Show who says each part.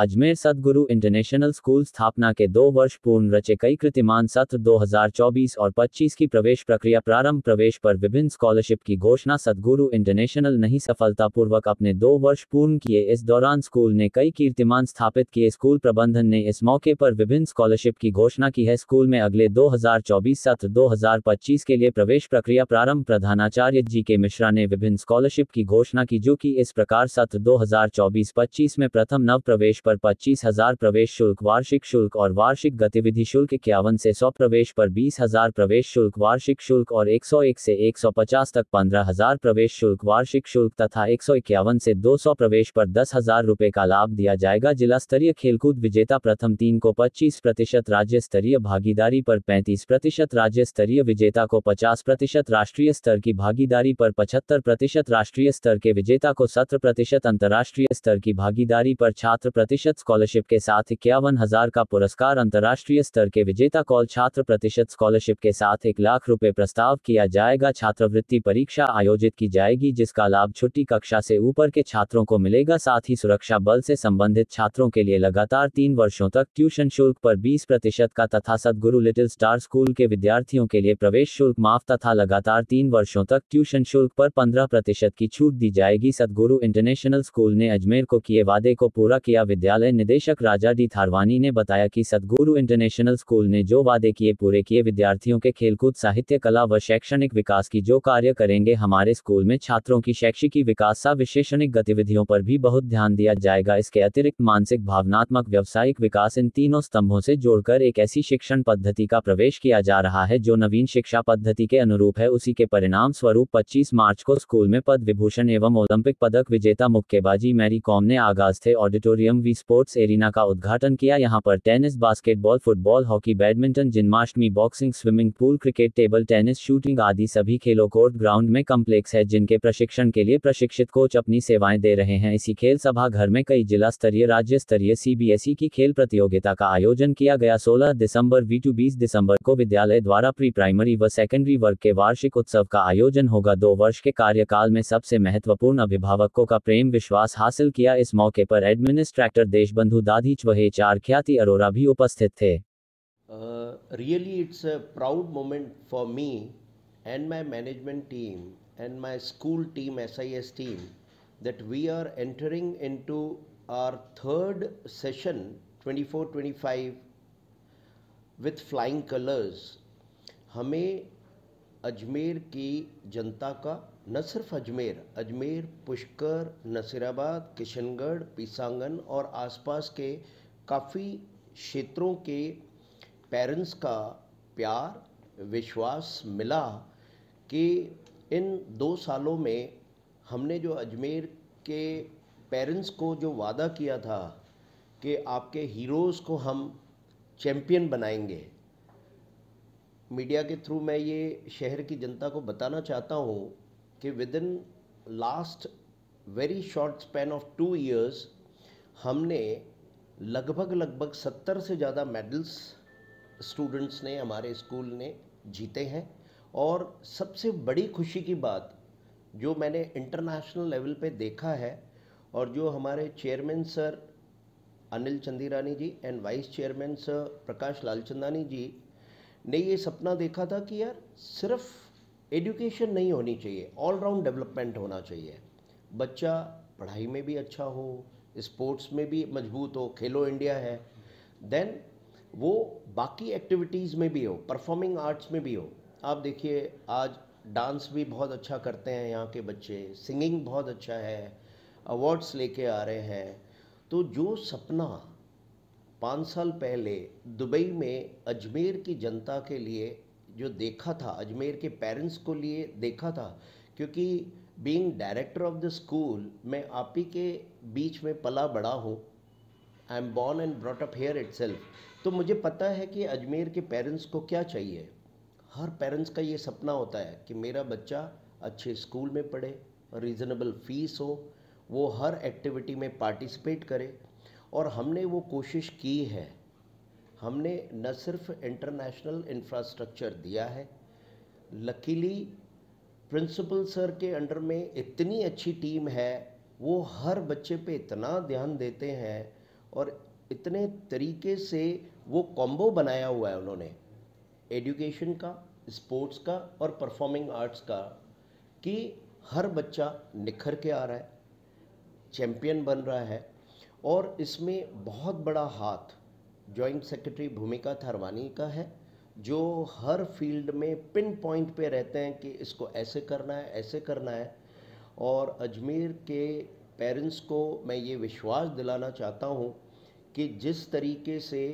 Speaker 1: अजमेर सदगुरु international school स्थापना के दो वर्ष पूर्ण रचे कई कृतिमान सत्र 2024 और 25 की प्रवेश प्रक्रिया प्रारंभ प्रवेश पर विभिन्न स्कॉलरशिप की घोषणा सदगुरु इंटरनेशनल नहीं सफलतापूर्वक अपने दो वर्ष पूर्ण किए इस दौरान स्कूल ने कई कीर्तिमान स्थापित किए स्कूल प्रबंधन ने इस मौके पर विभिन्न स्कॉलरशिप की घोषणा की है स्कूल में अगले दो सत्र दो के लिए प्रवेश प्रक्रिया प्रारंभ प्रधानाचार्य जी के मिश्रा ने विभिन्न स्कॉलरशिप की घोषणा की जो की इस प्रकार सत्र दो हजार में प्रथम नव प्रवेश पर पच्चीस हजार प्रवेश शुल्क वार्षिक शुल्क और वार्षिक गतिविधि शुल्क इक्यावन से सौ प्रवेश पर बीस हजार प्रवेश शुल्क वार्षिक शुल्क और एक सौ एक से एक सौ पचास तक पंद्रह हजार प्रवेश शुल्क वार्षिक शुल्क तथा एक सौ इक्यावन से दो सौ प्रवेश पर दस हजार रुपये का लाभ दिया जाएगा जिला स्तरीय खेलकूद विजेता प्रथम तीन को पच्चीस प्रतिशत राज्य स्तरीय भागीदारी पर पैंतीस प्रतिशत राज्य स्तरीय विजेता को पचास प्रतिशत राष्ट्रीय स्तर की भागीदारी पर पचहत्तर प्रतिशत राष्ट्रीय स्तर के विजेता को सत्रह प्रतिशत अंतर्राष्ट्रीय स्तर की भागीदारी पर छात्र प्रति प्रतिशत स्कॉलरशिप के साथ इक्यावन हजार का पुरस्कार अंतर्राष्ट्रीय स्तर के विजेता कॉल छात्र प्रतिशत स्कॉलरशिप के साथ एक लाख रुपए प्रस्ताव किया जाएगा छात्रवृत्ति परीक्षा आयोजित की जाएगी जिसका लाभ छुट्टी कक्षा से ऊपर के छात्रों को मिलेगा साथ ही सुरक्षा बल से संबंधित छात्रों के लिए लगातार तीन वर्षों तक ट्यूशन शुल्क पर बीस प्रतिशत का तथा सदगुरु लिटिल स्टार स्कूल के विद्यार्थियों के लिए प्रवेश शुल्क माफ तथा लगातार तीन वर्षों तक ट्यूशन शुल्क पर पंद्रह प्रतिशत की छूट दी जाएगी सदगुरु इंटरनेशनल स्कूल ने अजमेर को किए वादे को पूरा किया विद्या विद्यालय निदेशक राजा डी थारवानी ने बताया कि सदगुरु इंटरनेशनल स्कूल ने जो वादे किए पूरे किए विद्यार्थियों के खेलकूद साहित्य कला व शैक्षणिक विकास की जो कार्य करेंगे हमारे स्कूल में छात्रों की शैक्षिकी विकास सा विशेषणिक गतिविधियों पर भी बहुत ध्यान दिया जाएगा इसके अतिरिक्त मानसिक भावनात्मक व्यावसायिक विकास इन तीनों स्तंभों से जोड़कर एक ऐसी शिक्षण पद्धति का प्रवेश किया जा रहा है जो नवीन शिक्षा पद्धति के अनुरूप है उसी के परिणाम स्वरूप पच्चीस मार्च को स्कूल में पद विभूषण एवं ओलंपिक पदक विजेता मुक्केबाजी मैरी कॉम ने आगाज थे auditorium V E sports arena का उद्घाटन किया यहाँ पर tennis basketball football hockey badminton gymnastics boxing swimming pool cricket table tennis shooting आदि सभी खेलों कोर्ट ग्राउंड में कम्प्लेक्स है जिनके प्रशिक्षण के लिए प्रशिक्षित कोच अपनी सेवाएं दे रहे हैं इसी खेल सभा घर में कई जिला स्तरीय राज्य स्तरीय सीबीएसई e की खेल प्रतियोगिता का आयोजन किया गया सोलह दिसंबर वी टू बीस दिसंबर को विद्यालय द्वारा प्री प्राइमरी व सेकेंडरी वर्ग के वार्षिक उत्सव का आयोजन होगा दो वर्ष के कार्यकाल में सबसे महत्वपूर्ण अभिभावकों का प्रेम विश्वास हासिल किया इस मौके पर एडमिनिस्ट्रेटर डॉक्टर देशबंधु दाधीच व एच ख्याति अरोरा भी उपस्थित थे
Speaker 2: really it's a proud moment for me and my management team and my school team S I S team that we are entering into our third session twenty four twenty five with flying colours हमें अजमेर की जनता का न सिर्फ अजमेर अजमेर पुष्कर नसीराबाद किशनगढ़ पीसांगन और आसपास के काफ़ी क्षेत्रों के पेरेंट्स का प्यार विश्वास मिला कि इन दो सालों में हमने जो अजमेर के पेरेंट्स को जो वादा किया था कि आपके हीरोज़ को हम चैम्पियन बनाएंगे मीडिया के थ्रू मैं ये शहर की जनता को बताना चाहता हूँ कि within last very short span of two years हमने लगभग लगभग सत्तर से ज़्यादा मेडल्स स्टूडेंट्स ने हमारे स्कूल ने जीते हैं और सबसे बड़ी खुशी की बात जो मैंने इंटरनेशनल लेवल पे देखा है और जो हमारे chairman sir Anil Chandirani ji and vice chairman sir Prakash Lalchandani ji ने ये सपना देखा था कि यार सिर्फ़ एडुकेशन नहीं होनी चाहिए ऑलराउंड डेवलपमेंट होना चाहिए बच्चा पढ़ाई में भी अच्छा हो स्पोर्ट्स में भी मजबूत हो खेलो इंडिया है देन वो बाकी एक्टिविटीज़ में भी हो परफॉर्मिंग आर्ट्स में भी हो आप देखिए आज डांस भी बहुत अच्छा करते हैं यहाँ के बच्चे सिंगिंग बहुत अच्छा है अवार्ड्स लेके आ रहे हैं तो जो सपना पाँच साल पहले दुबई में अजमेर की जनता के लिए जो देखा था अजमेर के पेरेंट्स को लिए देखा था क्योंकि being director of the school मैं आप ही के बीच में पला बड़ा हूँ I am born and brought up here it तो मुझे पता है कि अजमेर के पेरेंट्स को क्या चाहिए हर पेरेंट्स का ये सपना होता है कि मेरा बच्चा अच्छे स्कूल में पढ़े रीज़नेबल फीस हो वो हर एक्टिविटी में पार्टिसिपेट करे और हमने वो कोशिश की है हमने न सिर्फ इंटरनेशनल इंफ्रास्ट्रक्चर दिया है लकीली प्रिंसिपल सर के अंडर में इतनी अच्छी टीम है वो हर बच्चे पे इतना ध्यान देते हैं और इतने तरीके से वो कॉम्बो बनाया हुआ है उन्होंने एजुकेशन का स्पोर्ट्स का और परफॉर्मिंग आर्ट्स का कि हर बच्चा निखर के आ रहा है चैम्पियन बन रहा है और इसमें बहुत बड़ा हाथ जॉइंट सेक्रेटरी भूमिका थारवानी का है जो हर फील्ड में पिन पॉइंट पे रहते हैं कि इसको ऐसे करना है ऐसे करना है और अजमेर के पेरेंट्स को मैं ये विश्वास दिलाना चाहता हूँ कि जिस तरीके से